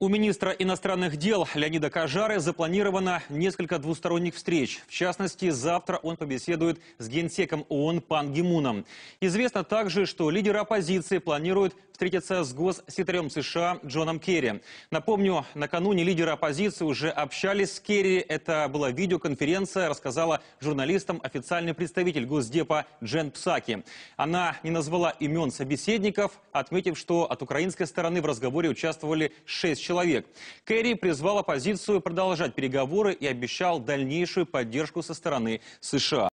У министра иностранных дел Леонида Кожары запланировано несколько двусторонних встреч. В частности, завтра он побеседует с генсеком ООН Пан Гимуном. Известно также, что лидер оппозиции планирует встретиться с госсекретарем США Джоном Керри. Напомню, накануне лидеры оппозиции уже общались с Керри. Это была видеоконференция, рассказала журналистам официальный представитель Госдепа Джен Псаки. Она не назвала имен собеседников, отметив, что от украинской стороны в разговоре участвовали шесть человек человек. Керри призвал оппозицию продолжать переговоры и обещал дальнейшую поддержку со стороны США.